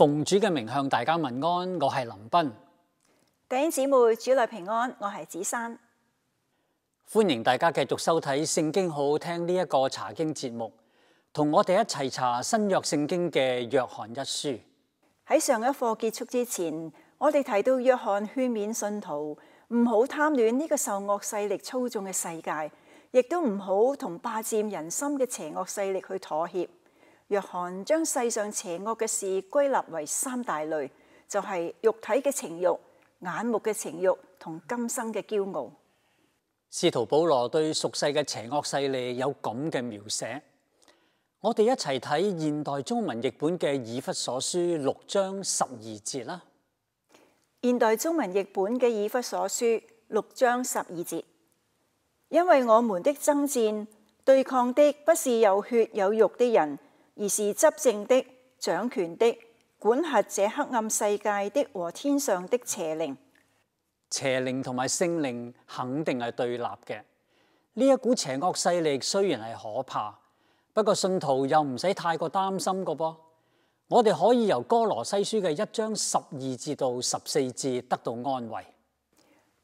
奉主嘅名向大家问安，我系林斌。弟兄姊妹，主内平安，我系子珊。欢迎大家继续收睇圣经好听呢一个查经节目，同我哋一齐查新约圣经嘅约翰一书。喺上一课结束之前，我哋提到约翰劝勉信徒唔好贪恋呢个受恶势力操纵嘅世界，亦都唔好同霸占人心嘅邪恶势力去妥协。约翰将世上邪恶嘅事归纳为三大类，就系肉体嘅情欲、眼目嘅情欲同今生嘅骄傲。司徒保罗对俗世嘅邪恶势力有咁嘅描写，我哋一齐睇现代中文译本嘅《以弗所书》六章十二节啦。现代中文译本嘅《以弗所书》六章十二节，因为我们的争战对抗的不是有血有肉的人。而是執政的、掌權的、管轄这黑暗世界的和天上的邪靈，邪靈同埋聖靈肯定係對立嘅。呢一股邪惡勢力雖然係可怕，不過信徒又唔使太過擔心噶噃。我哋可以由哥羅西書嘅一章十二至到十四節得到安慰。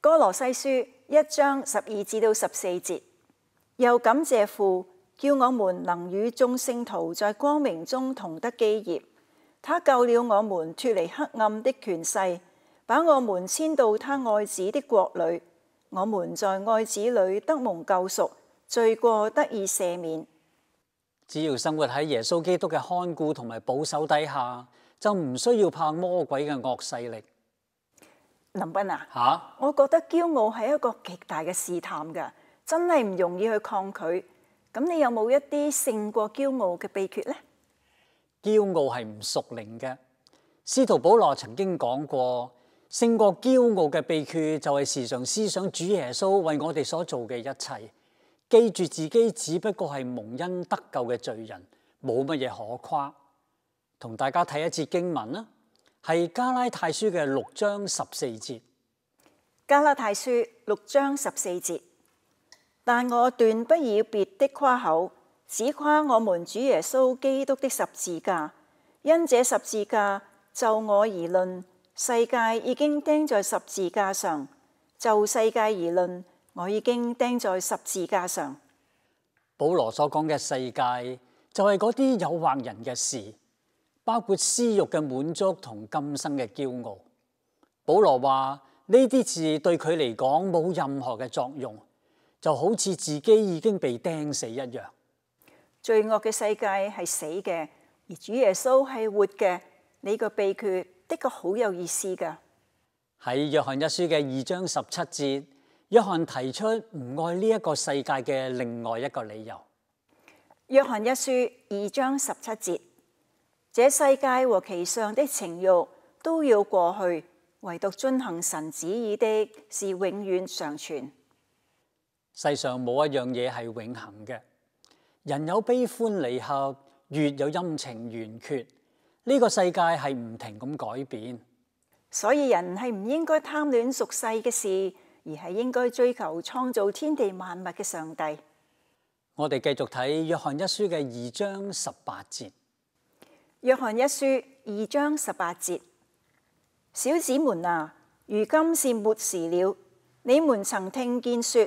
哥羅西書一章十二至到十四節，又感謝父。叫我们能与众圣徒在光明中同得基业，他救了我们脱离黑暗的权势，把我们迁到他爱子的国里。我们在爱子里得蒙救赎，罪过得以赦免。只要生活喺耶稣基督嘅看顾同埋保守底下，就唔需要怕魔鬼嘅恶势力。林斌啊，吓，我觉得骄傲系一个极大嘅试探噶，真系唔容易去抗拒。咁你有冇一啲胜过骄傲嘅秘诀呢？骄傲系唔属灵嘅。司徒保罗曾经讲过，胜过骄傲嘅秘诀就系时常思想主耶稣为我哋所做嘅一切，记住自己只不过系蒙恩得救嘅罪人，冇乜嘢可夸。同大家睇一次经文啦，系加拉太书嘅六章十四节。加拉太书六章十四节。但我断不以别的夸口，只夸我们主耶稣基督的十字架。因这十字架就我而论，世界已经钉在十字架上；就世界而论，我已经钉在十字架上。保罗所讲嘅世界，就系嗰啲诱惑人嘅事，包括私欲嘅满足同今生嘅骄傲。保罗话呢啲字对佢嚟讲冇任何嘅作用。就好似自己已经被钉死一样，罪恶嘅世界系死嘅，而主耶稣系活嘅。你个秘诀的确好有意思噶。喺约翰一书嘅二章十七节，约翰提出唔爱呢一个世界嘅另外一个理由。约翰一书二章十七节，这世界和其上的情欲都要过去，唯独遵行神旨意的，是永远常存。世上冇一样嘢系永恒嘅，人有悲欢离合，月有阴晴圆缺。呢个世界系唔停咁改变，所以人系唔应该贪恋俗世嘅事，而系应该追求创造天地万物嘅上帝。我哋继续睇约翰一书嘅二章十八节。约翰一书二章十八节，小子们啊，如今是末时了。你们曾听见说。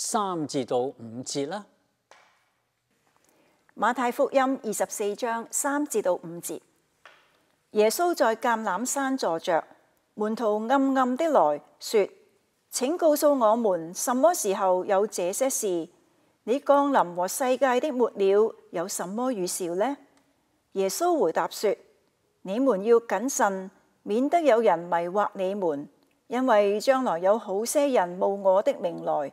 三至到五节啦，《马太福音》二十四章三至到五节。耶稣在橄榄山坐着，门徒暗暗的来说：请告诉我们，什么时候有这些事？你降临和世界的末了有什么预兆呢？耶稣回答说：你们要谨慎，免得有人迷惑你们，因为将来有好些人冒我的名来。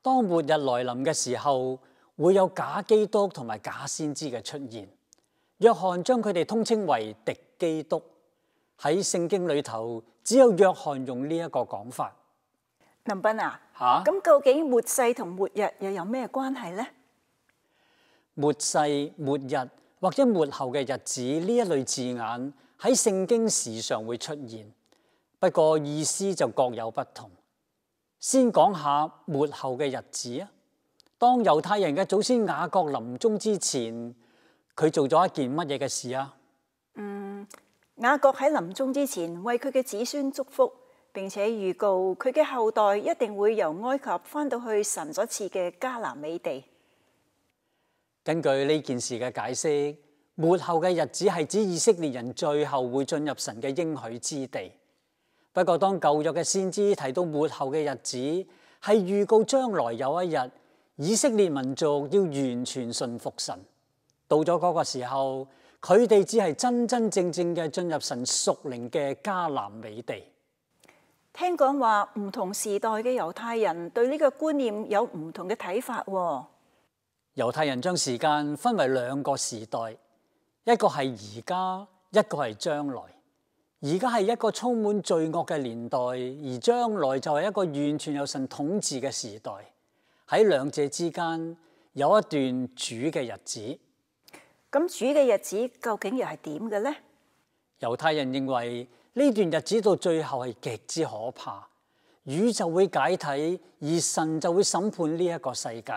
当末日来临嘅时候，会有假基督同埋假先知嘅出现。约翰将佢哋通称为敌基督。喺圣经里头，只有约翰用呢一个讲法。林斌啊，吓咁究竟末世同末日又有咩关系呢？末世、末日或者末后嘅日子呢一类字眼喺圣经时常会出现，不过意思就各有不同。先讲下末后嘅日子啊！当犹太人嘅祖先雅各临终之前，佢做咗一件乜嘢嘅事啊？嗯，雅各喺临终之前为佢嘅子孙祝福，并且预告佢嘅后代一定会由埃及翻到去神所赐嘅迦南美地。根据呢件事嘅解释，末后嘅日子系指以色列人最后会进入神嘅应许之地。不过，当旧约嘅先知提到末后嘅日子，系预告将来有一日，以色列民族要完全顺服神。到咗嗰个时候，佢哋只系真真正正嘅进入神属灵嘅迦南美地。听讲话唔同时代嘅犹太人对呢个观念有唔同嘅睇法。犹太人将时间分为两个时代，一个系而家，一个系将来。而家系一个充满罪恶嘅年代，而将来就系一个完全由神统治嘅时代。喺两者之间有一段主嘅日子。咁主嘅日子究竟又系点嘅呢？犹太人认为呢段日子到最后系极之可怕，宇宙会解体，而神就会审判呢一个世界。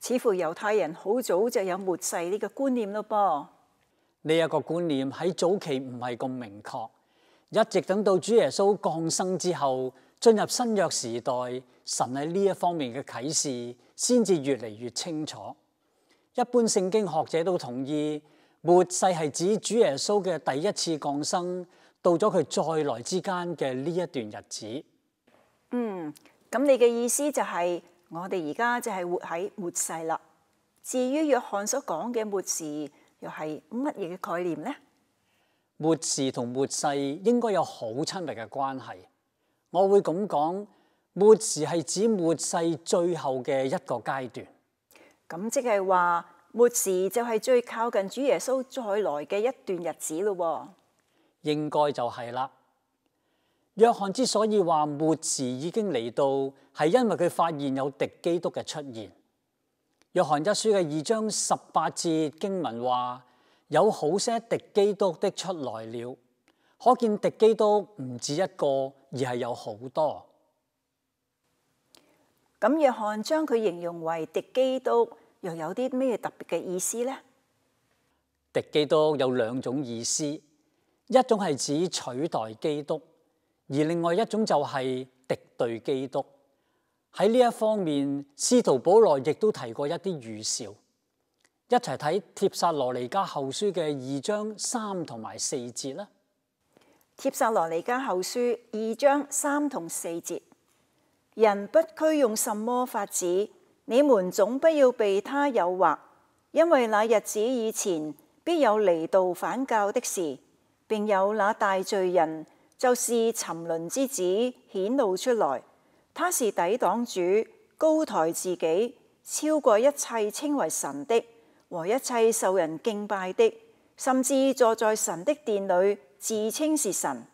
似乎犹太人好早就有末世呢个观念咯噃。呢一个观念喺早期唔系咁明确，一直等到主耶稣降生之后，进入新约时代，神喺呢一方面嘅启示先至越嚟越清楚。一般圣经学者都同意，末世系指主耶稣嘅第一次降生到咗佢再来之间嘅呢一段日子。嗯，咁你嘅意思就系我哋而家就系活喺末世啦。至于约翰所讲嘅末时。又系乜嘢嘅概念呢？末时同末世应该有好亲密嘅关系。我会咁讲，末时系指末世最后嘅一个阶段。咁即系话末时就系最靠近主耶稣再来嘅一段日子咯。应该就系啦。约翰之所以话末时已经嚟到，系因为佢发现有敌基督嘅出现。约翰一书嘅二章十八节经文话：有好些敌基督的出来了，可见敌基督唔止一个，而系有好多。咁约翰将佢形容为敌基督，又有啲咩特别嘅意思呢？敌基督有两种意思，一种系指取代基督，而另外一种就系敌对基督。喺呢一方面，司徒保罗亦都提过一啲预兆，一齐睇帖撒罗尼加后书嘅二章三同埋四节啦。帖撒罗尼加后书二章三同四节，人不拘用什么法子，你们总不要被他诱惑，因为那日子以前必有离道反教的事，并有那大罪人，就是沉沦之子显露出来。他是抵挡主高抬自己超过一切称为神的和一切受人敬拜的甚至坐在神的殿里自称是神。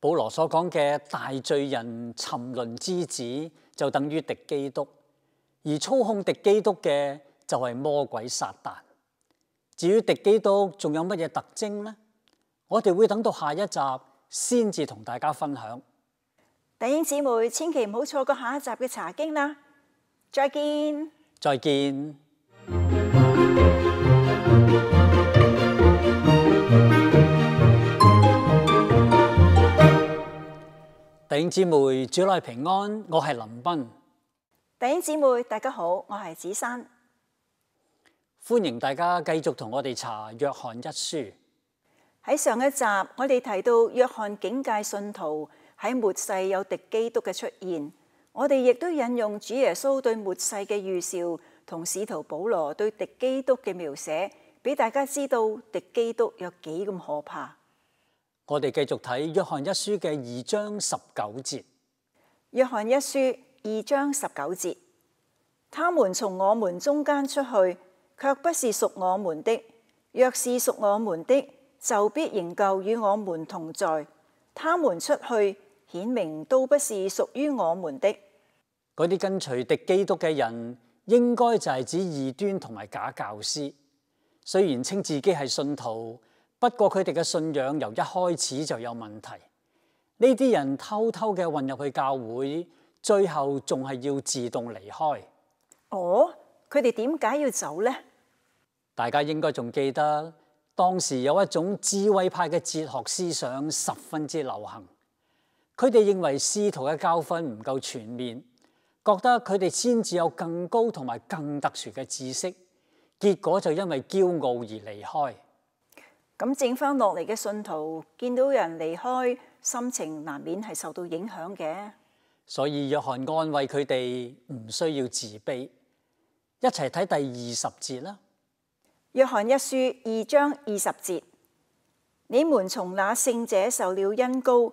保罗所讲嘅大罪人沉沦之子就等于敌基督，而操控敌基督嘅就系魔鬼撒旦。至于敌基督仲有乜嘢特征呢？我哋会等到下一集先至同大家分享。弟兄姊妹，千祈唔好错过下一集嘅茶经啦！再见，再见。弟兄姊妹，主内平安，我系林斌。弟兄姊妹，大家好，我系子珊。欢迎大家继续同我哋查约翰一书。喺上一集，我哋提到约翰警戒信徒。喺末世有敌基督嘅出现，我哋亦都引用主耶稣对末世嘅预兆，同使徒保罗对敌基督嘅描写，俾大家知道敌基督有几咁可怕。我哋继续睇约翰一书嘅二章十九节。约翰一书二章十九节，他们从我们中间出去，却不是属我们的；若是属我们的，就必仍旧与我们同在。他们出去。显明都不是属于我们的。嗰啲跟随敌基督嘅人，应该就系指异端同埋假教师。虽然称自己系信徒，不过佢哋嘅信仰由一开始就有问题。呢啲人偷偷嘅混入去教会，最后仲系要自动离开。哦，佢哋点解要走呢？大家应该仲记得当时有一种智慧派嘅哲学思想十分之流行。佢哋认为仕途嘅教训唔够全面，觉得佢哋先至有更高同埋更特殊嘅知识，结果就因为骄傲而离开。咁剩翻落嚟嘅信徒见到人离开，心情难免系受到影响嘅。所以约翰安慰佢哋，唔需要自卑。一齐睇第二十节啦，《约翰一书》二章二十节，你们从那圣者受了恩高。」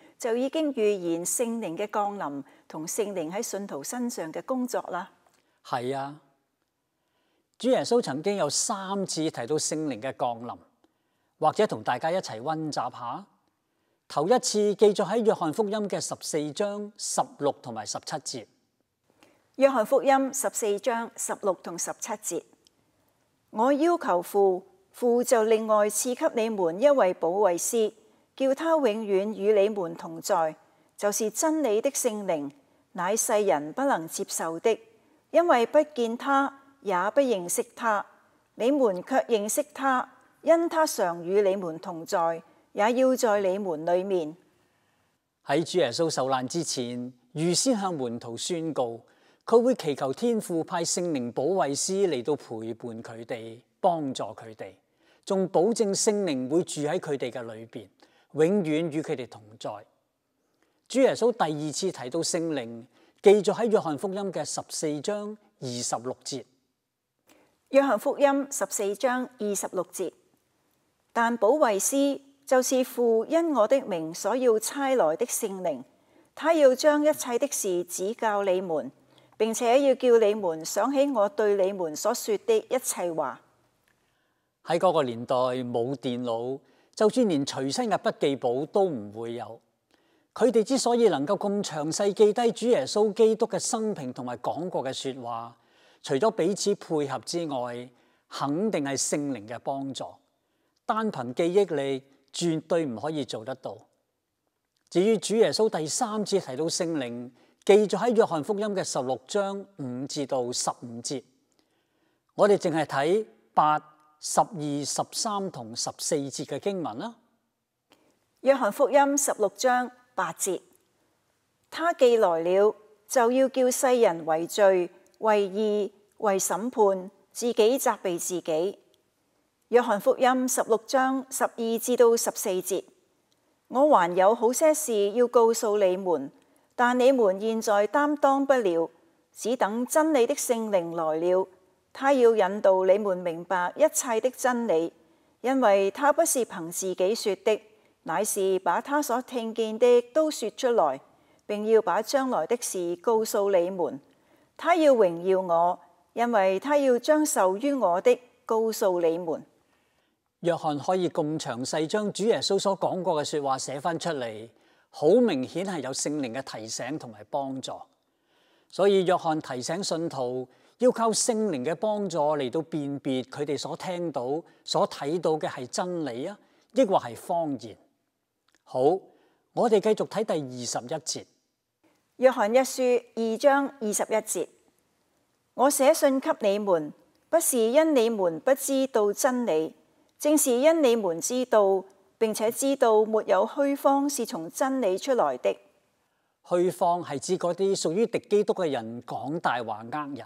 就已经预言圣灵嘅降临同圣灵喺信徒身上嘅工作啦。系啊，主耶稣曾经有三次提到圣灵嘅降临，或者同大家一齐温习下。头一次记载喺约翰福音嘅十四章十六同埋十七节。约翰福音十四章十六同十七节，我要求父，父就另外赐给你们一位保卫师。叫他永远与你们同在，就是真理的圣灵，乃世人不能接受的，因为不见他，也不认识他。你们却认识他，因他常与你们同在，也要在你们里面。喺主耶稣受难之前，预先向门徒宣告，佢会祈求天父派圣灵保卫师嚟到陪伴佢哋，帮助佢哋，仲保证圣灵会住喺佢哋嘅里边。永远与佢哋同在。主耶稣第二次提到圣灵，记载喺约翰福音嘅十四章二十六节。约翰福音十四章二十六节，但保惠师就是父因我的名所要差来的圣灵，他要将一切的事指教你们，并且要叫你们想起我对你们所说的一切话。喺嗰个年代冇电脑。就算连随身嘅笔记簿都唔会有，佢哋之所以能够咁详细记低主耶稣基督嘅生平同埋讲过嘅说话，除咗彼此配合之外，肯定系圣灵嘅帮助。单凭记忆力绝对唔可以做得到。至于主耶稣第三次提到圣灵，记在喺约翰福音嘅十六章五至到十五节，我哋净系睇八。十二、十三同十四节嘅经文啦，《约翰福音》十六章八节，他既来了，就要叫世人为罪、为义、为审判，自己责备自己。《约翰福音》十六章十二至到十四节，我还有好些事要告诉你们，但你们现在担当不了，只等真理的圣灵来了。他要引导你们明白一切的真理，因为他不是凭自己说的，乃是把他所听见的都说出来，并要把将来的事告诉你们。他要荣耀我，因为他要将受于我的告诉你们。约翰可以咁详细将主耶稣所讲过嘅说话写翻出嚟，好明显系有圣灵嘅提醒同埋帮助，所以约翰提醒信徒。要靠圣灵嘅帮助嚟到辨别佢哋所听到、所睇到嘅系真理啊，抑或系谎言。好，我哋继续睇第二十一节《约翰一书》二章二十一节。我写信给你们，不是因你们不知道真理，正是因你们知道，并且知道没有虚谎是从真理出来的。虚谎系指嗰啲属于敌基督嘅人讲大话，呃人。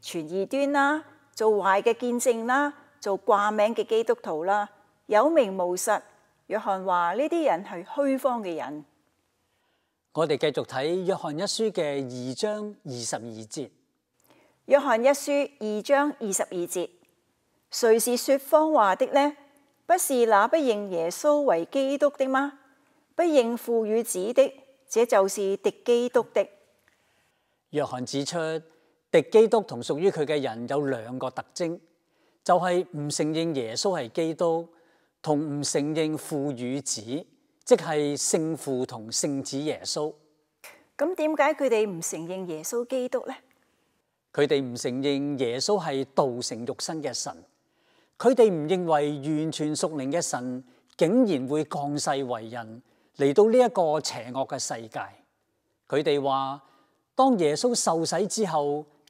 传异端啦，做坏嘅见证啦，做挂名嘅基督徒啦，有名无实。约翰话呢啲人系虚方嘅人。我哋继续睇约翰一书嘅二章二十二节。约翰一书二章二十二节，谁是说谎话的呢？不是那不认耶稣为基督的吗？不认父与子的，这就是敌基督的。约翰指出。敌基督同属于佢嘅人有两个特征，就系唔承认耶稣系基督，同唔承认父与子，即系圣父同圣子耶稣。咁点解佢哋唔承认耶稣基督呢？佢哋唔承认耶稣系道成肉身嘅神，佢哋唔认为完全属灵嘅神竟然会降世为人，嚟到呢一个邪恶嘅世界。佢哋话，当耶稣受洗之后。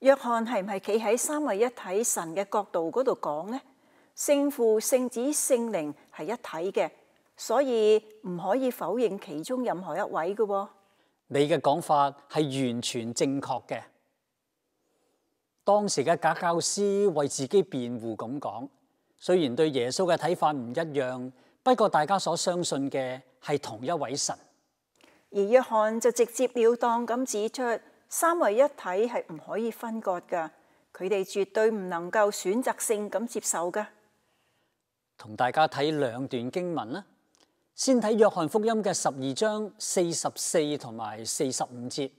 约翰系唔系企喺三位一体神嘅角度嗰度讲呢？圣父、圣子、圣灵系一体嘅，所以唔可以否认其中任何一位嘅。你嘅讲法系完全正确嘅。当时嘅假教师为自己辩护咁讲，虽然对耶稣嘅睇法唔一样，不过大家所相信嘅系同一位神。而约翰就直接了当咁指出。三为一体系唔可以分割噶，佢哋绝对唔能够选择性咁接受噶。同大家睇两段经文啦，先睇约翰福音嘅十二章四十四同埋四十五节。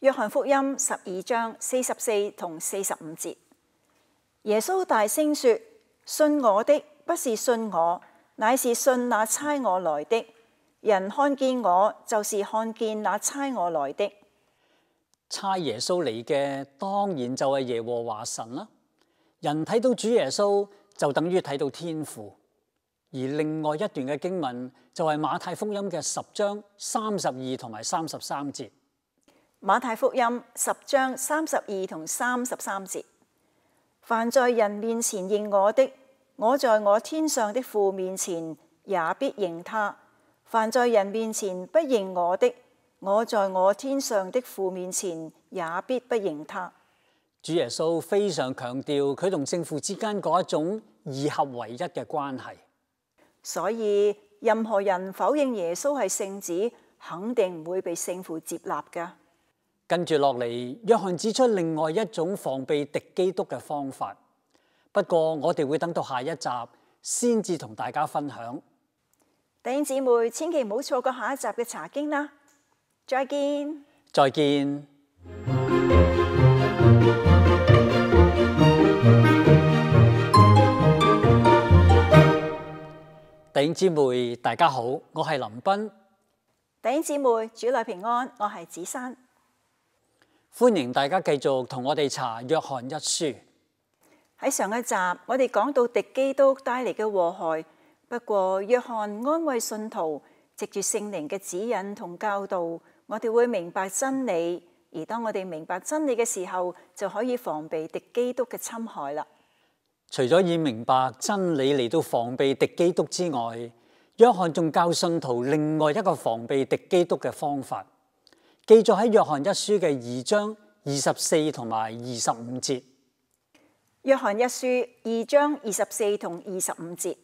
约翰福音十二章四十四同四十五节，耶稣大声说：信我的不是信我，乃是信那差我来的人。看见我就是看见那差我来的。差耶稣嚟嘅，当然就系耶和华神啦。人睇到主耶稣，就等于睇到天父。而另外一段嘅经文就系马太福音嘅十章三十二同埋三十三节。马太福音十章三十二同三十三节，凡在人面前认我的，我在我天上的父面前也必认他；凡在人面前不认我的，我在我天上的父面前也必不认他。主耶稣非常强调佢同圣父之间嗰一种二合为一嘅关系，所以任何人否认耶稣系圣子，肯定唔会被圣父接纳噶。跟住落嚟，约翰指出另外一种防备敌基督嘅方法。不过我哋会等到下一集先至同大家分享。弟兄姊妹，千祈唔好错过下一集嘅查经啦！再见，再见。弟兄姊妹，大家好，我系林斌。弟兄姊妹，主内平安，我系子珊。欢迎大家继续同我哋查约翰一书。喺上一集，我哋讲到敌基督带嚟嘅祸害，不过约翰安慰信徒，藉住圣灵嘅指引同教导。我哋会明白真理，而当我哋明白真理嘅时候，就可以防备敌基督嘅侵害啦。除咗以明白真理嚟到防备敌基督之外，约翰仲教信徒另外一个防备敌基督嘅方法。记载喺约翰一书嘅二章二十四同埋二十五节。约翰一书二章二十四同二十五节，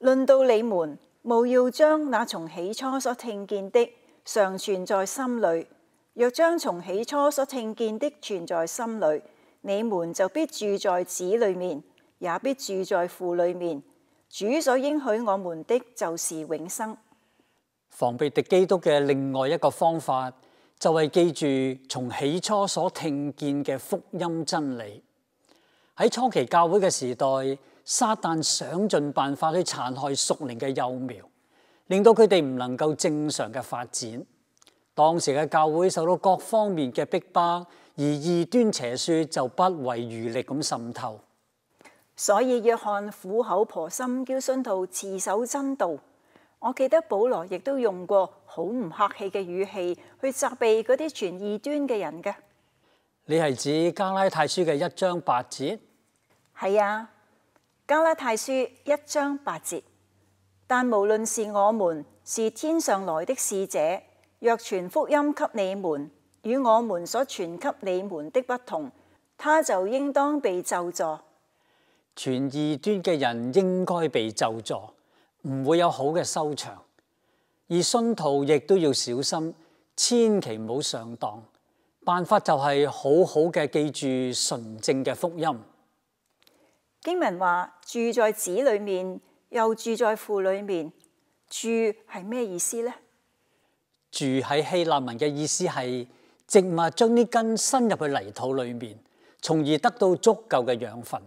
论到你们，务要将那从起初所听见的。常存在心里，若将从起初所听见的存在心里，你们就必住在子里面，也必住在父里面。主所应许我们的就是永生。防备敌基督嘅另外一个方法，就系记住从起初所听见嘅福音真理。喺初期教会嘅时代，撒旦想尽办法去残害属灵嘅幼苗。令到佢哋唔能够正常嘅发展，当时嘅教会受到各方面嘅逼迫，而异端邪说就不遗余力咁渗透。所以约翰苦口婆心，叫信徒持守真道。我记得保罗亦都用过好唔客气嘅语气去责备嗰啲传异端嘅人嘅。你系指加拉太书嘅一章八节？系啊，加拉太书一章八节。但无论是我们是天上来的使者，若传福音给你们，与我们所传给你们的不同，他就应当被咒助。传异端嘅人应该被咒助，唔会有好嘅收场。而信徒亦都要小心，千祈唔好上当。办法就系好好嘅记住纯正嘅福音。经文话住在子里面。又住在父里面住系咩意思呢？住喺希腊文嘅意思系植物将呢根伸入去泥土里面，从而得到足够嘅养分。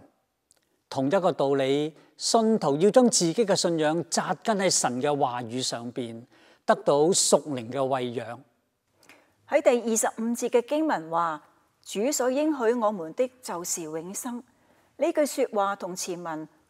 同一个道理，信徒要将自己嘅信仰扎根喺神嘅话语上边，得到属灵嘅喂养。喺第二十五节嘅经文话，主所应许我们的就是永生。呢句说话同前文。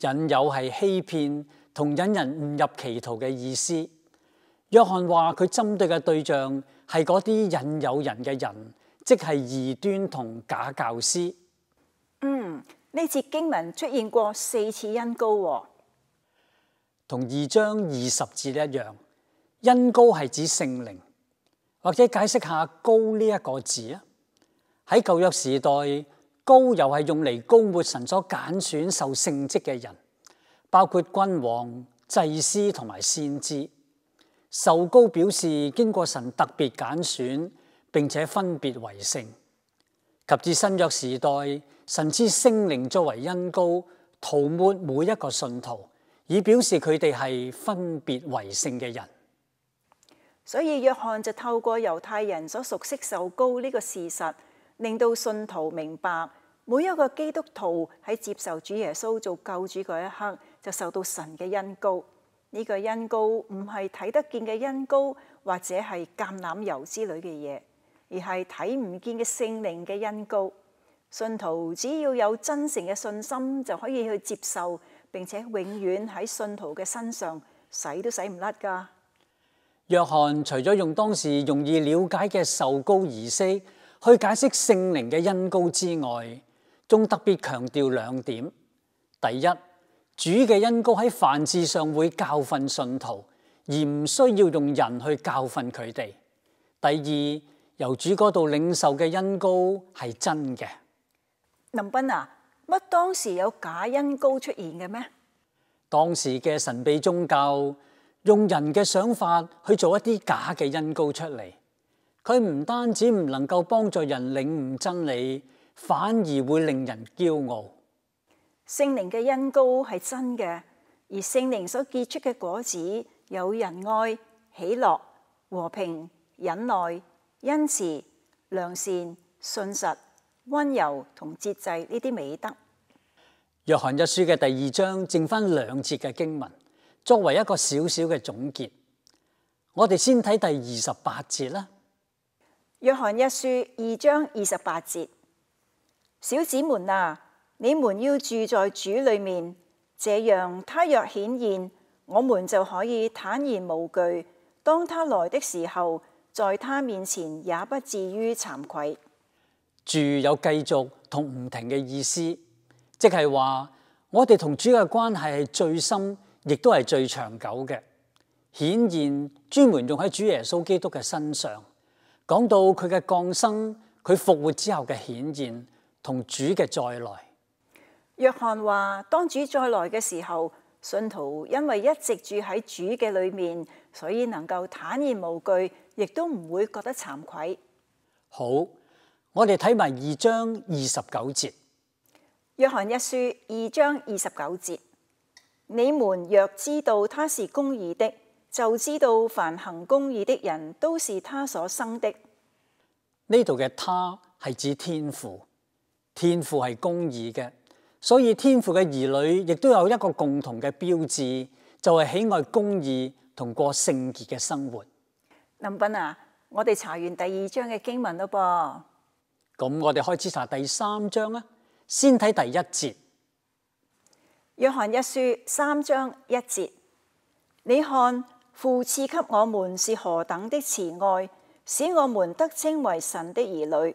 引诱系欺骗同引人误入歧途嘅意思。约翰话佢针对嘅对象系嗰啲引诱人嘅人，即系异端同假教师。嗯，呢次经文出现过四次因高，同二章二十节一样。因高系指圣灵，或者解释下高呢一个字啊。喺旧约时代。高又系用嚟高活神所拣选受圣职嘅人，包括君王、祭司同埋先知。受高表示经过神特别拣选，并且分别为圣。及至新约时代，神之圣灵作为恩高，涂抹每一个信徒，以表示佢哋系分别为圣嘅人。所以约翰就透过犹太人所熟悉受高呢个事实，令到信徒明白。每一个基督徒喺接受主耶稣做救主嗰一刻，就受到神嘅恩高。呢个恩高唔系睇得见嘅恩高，或者系橄榄油之类嘅嘢，而系睇唔见嘅圣灵嘅恩高。信徒只要有真诚嘅信心，就可以去接受，并且永远喺信徒嘅身上洗都洗唔甩噶。约翰除咗用当时容易了解嘅受高仪式去解释圣灵嘅恩高之外，中特别强调两点：第一，主嘅恩高喺凡事上会教训信徒，而唔需要用人去教训佢哋；第二，由主嗰度领受嘅恩高系真嘅。林斌啊，乜当时有假恩高出现嘅咩？当时嘅神秘宗教用人嘅想法去做一啲假嘅恩高出嚟，佢唔单止唔能够帮助人领悟真理。反而会令人骄傲。圣灵嘅恩高系真嘅，而圣灵所结出嘅果子，有人爱、喜乐、和平、忍耐、恩慈、良善、信实、温柔同节制呢啲美德。约翰一书嘅第二章剩翻两节嘅经文，作为一个小小嘅总结，我哋先睇第二十八节啦。约翰一书二章二十八节。小子们啊，你们要住在主里面，这样他若显现，我们就可以坦然无惧。当他来的时候，在他面前也不至于惭愧。住有继续同唔停嘅意思，即系话我哋同主嘅关系系最深，亦都系最长久嘅。显现专门用喺主耶稣基督嘅身上，讲到佢嘅降生，佢复活之后嘅显现。同主嘅再来，约翰话：当主再来嘅时候，信徒因为一直住喺主嘅里面，所以能够坦然无惧，亦都唔会觉得惭愧。好，我哋睇埋二章二十九节，《约翰一书》二章二十九节：你们若知道他是公义的，就知道凡行公义的人都是他所生的。呢度嘅他系指天父。天父系公义嘅，所以天父嘅儿女亦都有一个共同嘅标志，就系喜爱公义同过圣洁嘅生活。林斌啊，我哋查完第二章嘅经文咯噃，咁我哋开始查第三章啊，先睇第一节。约翰一书三章一节，你看父赐给我们是何等的慈爱，使我们得称为神的儿女。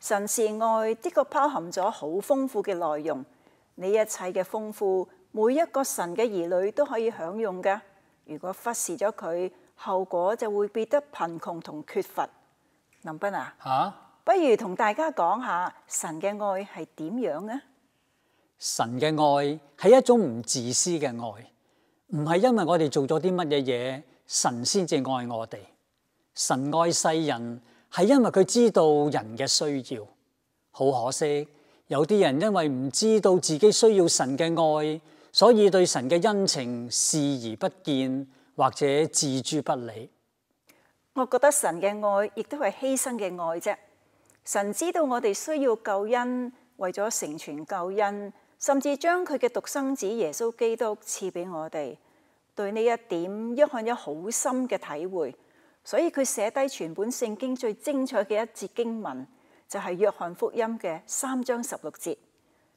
神是爱，的确包含咗好丰富嘅内容。你一切嘅丰富，每一个神嘅儿女都可以享用噶。如果忽视咗佢，后果就会变得贫穷同缺乏。林斌啊，吓，不如同大家讲下神嘅爱系点样啊？神嘅爱系一种唔自私嘅爱，唔系因为我哋做咗啲乜嘢嘢，神先至爱我哋。神爱世人。系因为佢知道人嘅需要，好可惜有啲人因为唔知道自己需要神嘅爱，所以对神嘅恩情视而不见或者置诸不理。我觉得神嘅爱亦都系牺牲嘅爱啫。神知道我哋需要救恩，为咗成全救恩，甚至将佢嘅独生子耶稣基督赐俾我哋。对呢一点一向有好深嘅体会。所以佢写低全本圣经最精彩嘅一节经文，就系约翰福音嘅三章十六节：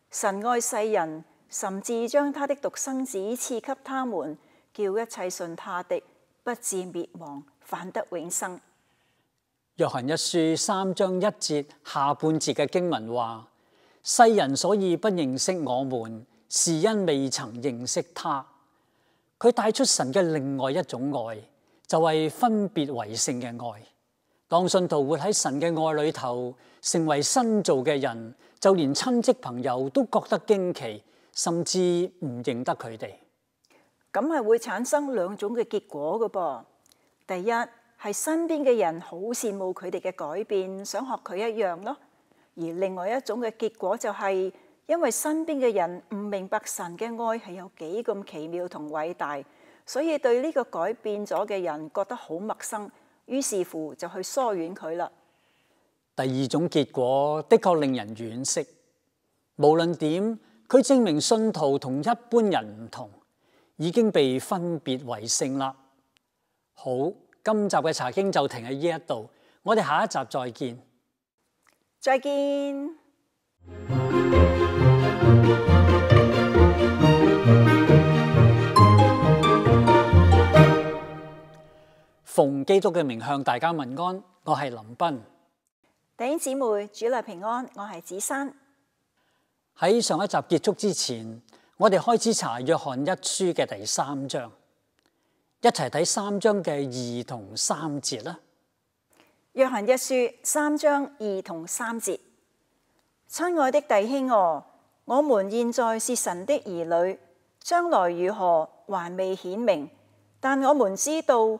神爱世人，甚至将他的独生子赐给他们，叫一切信他的，不至灭亡，反得永生。约翰一书三章一节下半节嘅经文话：世人所以不认识我们，是因未曾认识他。佢带出神嘅另外一种爱。就系分别为圣嘅爱，当信徒活喺神嘅爱里头，成为新造嘅人，就连亲戚朋友都觉得惊奇，甚至唔认得佢哋。咁系会产生两种嘅结果嘅噃。第一系身边嘅人好羡慕佢哋嘅改变，想学佢一样咯。而另外一种嘅结果就系，因为身边嘅人唔明白神嘅爱系有几咁奇妙同伟大。所以對呢個改變咗嘅人覺得好陌生，於是乎就去疏遠佢啦。第二種結果的確令人惋惜，無論點，佢證明信徒同一般人唔同，已經被分別為聖啦。好，今集嘅查經就停喺呢一度，我哋下一集再見。再見。奉基督嘅名向大家问安，我系林斌弟兄姊妹，主内平安，我系子珊。喺上一集结束之前，我哋开始查约翰一书嘅第三章，一齐睇三章嘅二同三节啦。约翰一书三章二同三节，亲爱的弟兄哦，我们现在是神的儿女，将来如何还未显明，但我们知道。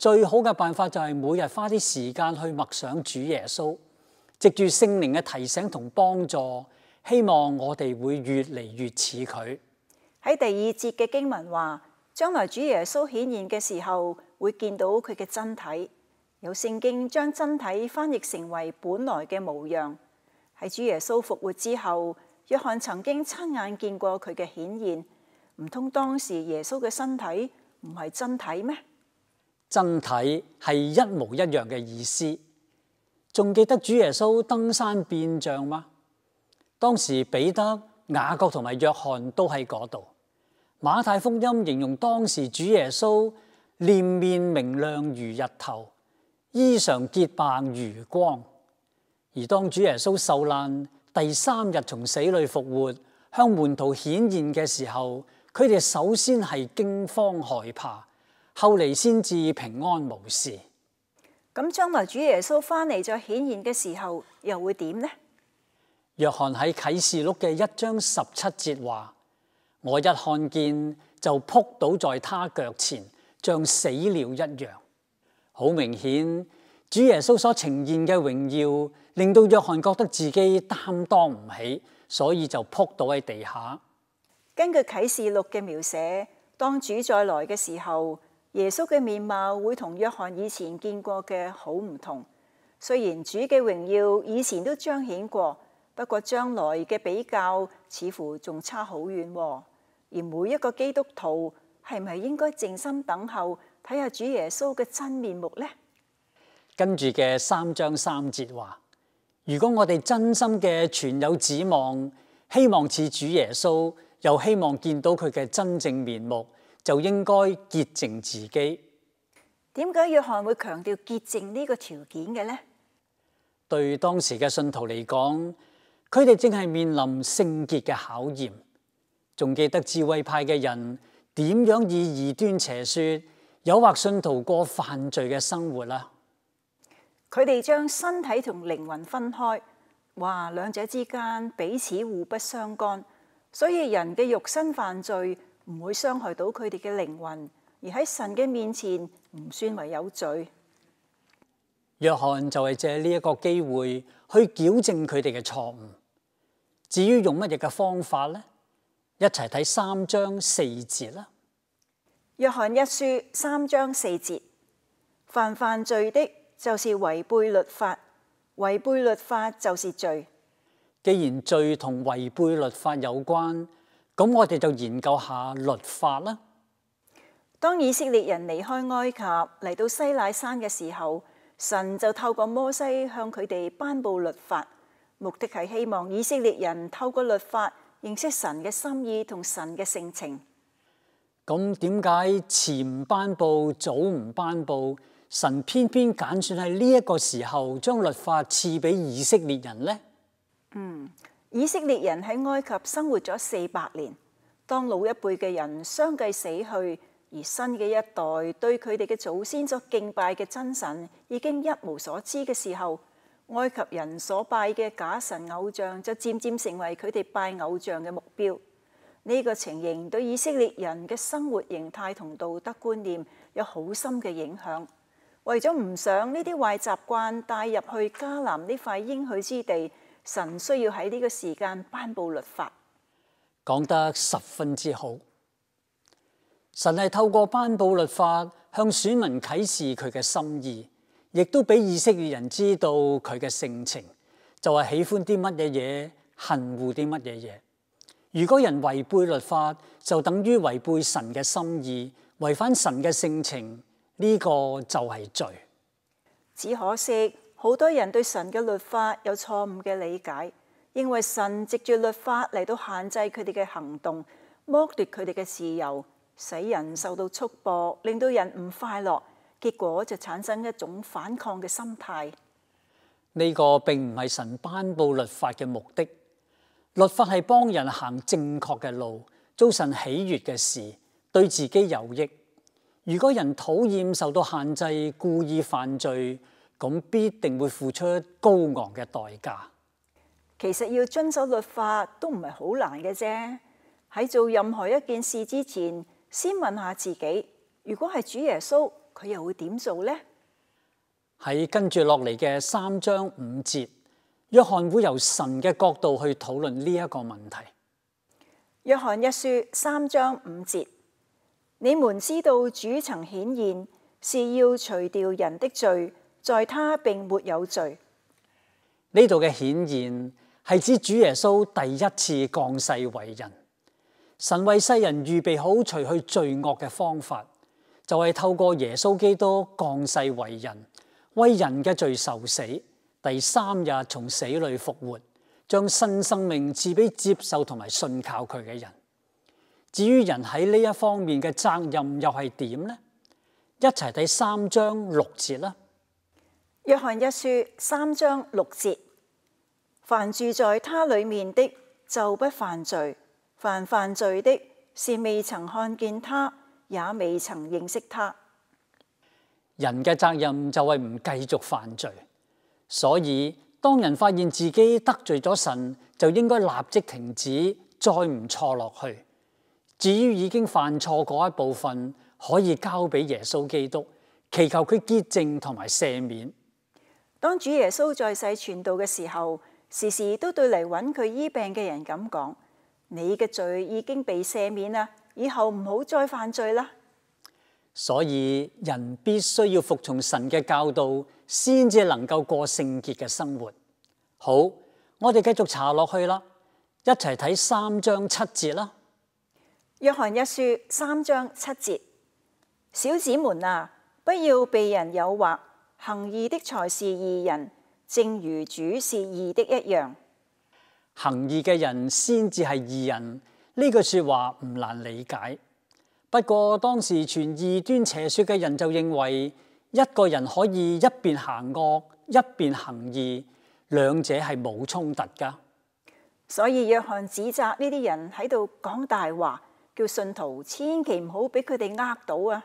最好嘅办法就系每日花啲时间去默想主耶稣，藉住圣灵嘅提醒同帮助，希望我哋会越嚟越似佢。喺第二节嘅经文话，将来主耶稣显现嘅时候，会见到佢嘅真体。有圣经将真体翻译成为本来嘅模样。喺主耶稣复活之后，约翰曾经亲眼见过佢嘅显现。唔通当时耶稣嘅身体唔系真体咩？真体系一模一样嘅意思，仲记得主耶稣登山变像吗？当时彼得、雅各同埋约翰都喺嗰度。马太福音形容当时主耶稣脸面明亮如日头，衣裳洁白如光。而当主耶稣受难第三日从死里复活，向门徒显现嘅时候，佢哋首先系惊慌害怕。后嚟先至平安无事。咁将来主耶稣翻嚟再显现嘅时候，又会点呢？约翰喺启示录嘅一章十七节话：，我一看见就扑倒在他脚前，像死了一样。好明显，主耶稣所呈现嘅荣耀，令到约翰觉得自己担当唔起，所以就扑倒喺地下。根据启示录嘅描写，当主再来嘅时候。耶稣嘅面貌会同约翰以前见过嘅好唔同，虽然主嘅荣耀以前都彰显过，不过将来嘅比较似乎仲差好远。而每一个基督徒系唔系应该静心等候，睇下主耶稣嘅真面目呢？跟住嘅三章三节话：，如果我哋真心嘅存有指望，希望似主耶稣，又希望见到佢嘅真正面目。就应该洁净自己。点解约翰会强调洁净呢个条件嘅咧？对当时嘅信徒嚟讲，佢哋正系面临圣洁嘅考验。仲记得智慧派嘅人点样以异端邪说诱惑信徒过犯罪嘅生活啦？佢哋将身体同灵魂分开，话两者之间彼此互不相干，所以人嘅肉身犯罪。唔会伤害到佢哋嘅灵魂，而喺神嘅面前唔算为有罪。约翰就系借呢一个机会去矫正佢哋嘅错误。至于用乜嘢嘅方法呢？一齐睇三章四节啦。约翰一书三章四节，犯犯罪的，就是违背律法；违背律法，就是罪。既然罪同违背律法有关。咁我哋就研究下律法啦。当以色列人离开埃及嚟到西奈山嘅时候，神就透过摩西向佢哋颁布律法，目的系希望以色列人透过律法认识神嘅心意同神嘅性情。咁点解前颁布、早唔颁布，神偏偏拣选喺呢一个时候将律法赐俾以色列人呢？嗯。以色列人喺埃及生活咗四百年，当老一辈嘅人相继死去，而新嘅一代对佢哋嘅祖先所敬拜嘅真神已经一无所知嘅时候，埃及人所拜嘅假神偶像就渐渐成为佢哋拜偶像嘅目标。呢个情形对以色列人嘅生活形态同道德观念有好深嘅影响。为咗唔想呢啲坏习惯带入去迦南呢块应许之地。神需要喺呢个时间颁布律法，讲得十分之好。神系透过颁布律法向选民启示佢嘅心意，亦都俾以色列人知道佢嘅性情，就系喜欢啲乜嘢嘢，恨护啲乜嘢嘢。如果人违背律法，就等于违背神嘅心意，违反神嘅性情，呢个就系罪。只可惜。好多人对神嘅律法有错误嘅理解，认为神藉住律法嚟到限制佢哋嘅行动，剥夺佢哋嘅自由，使人受到束缚，令到人唔快乐，结果就产生一种反抗嘅心态。呢个并唔系神颁布律法嘅目的，律法系帮人行正确嘅路，做神喜悦嘅事，对自己有益。如果人讨厌受到限制，故意犯罪。咁必定会付出高昂嘅代价。其实要遵守律法都唔系好难嘅啫。喺做任何一件事之前，先问下自己：如果系主耶稣，佢又会点做呢？喺跟住落嚟嘅三章五节，约翰会由神嘅角度去讨论呢一个问题。约翰一书三章五节，你们知道主曾显现，是要除掉人的罪。在他并没有罪。呢度嘅显现系指主耶稣第一次降世为人，神为世人预备好除去罪恶嘅方法，就系透过耶稣基督降世为人，为人嘅罪受死，第三日从死里复活，将新生命赐俾接受同埋信靠佢嘅人。至于人喺呢一方面嘅责任又系点呢？一齐睇三章六节啦。约翰一书三章六节：凡住在他里面的就不犯罪，犯犯罪的是未曾看见他也未曾认识他。人嘅责任就系唔继续犯罪，所以当人发现自己得罪咗神，就应该立即停止，再唔错落去。至于已经犯错嗰一部分，可以交俾耶稣基督，祈求佢洁净同埋赦免。当主耶稣在世传道嘅时候，时时都对嚟揾佢医病嘅人咁讲：，你嘅罪已经被赦免啦，以后唔好再犯罪啦。所以人必须要服从神嘅教导，先至能够过圣洁嘅生活。好，我哋继续查落去啦，一齐睇三章七节啦。约翰一书三章七节：，小子们啊，不要被人诱惑。行义的才是义人，正如主是义的一样。行义嘅人先至系义人，呢句说话唔难理解。不过当时传异端邪说嘅人就认为，一个人可以一边行恶一边行义，两者系冇冲突噶。所以约翰指责呢啲人喺度讲大话，叫信徒千祈唔好俾佢哋呃到啊！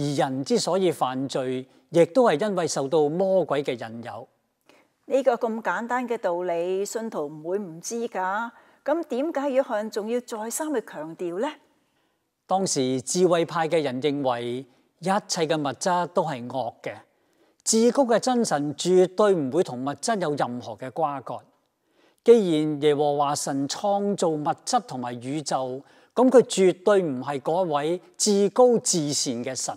而人之所以犯罪，亦都系因为受到魔鬼嘅引诱。呢个咁简单嘅道理，信徒唔会唔知噶。咁点解约翰仲要再三去强调咧？当时智慧派嘅人认为，一切嘅物质都系恶嘅。至高嘅真神绝对唔会同物质有任何嘅瓜葛。既然耶和华神创造物质同埋宇宙，咁佢绝对唔系嗰位至高至善嘅神。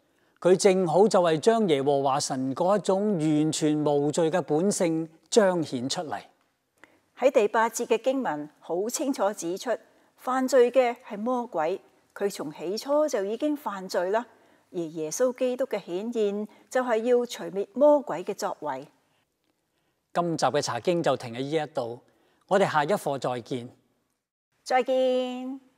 佢正好就系将耶和华神嗰一种完全无罪嘅本性彰显出嚟。喺第八节嘅经文好清楚指出，犯罪嘅系魔鬼，佢从起初就已经犯罪啦。而耶稣基督嘅显现就系要除灭魔鬼嘅作为。今集嘅查经就停喺呢一度，我哋下一课再见。再见。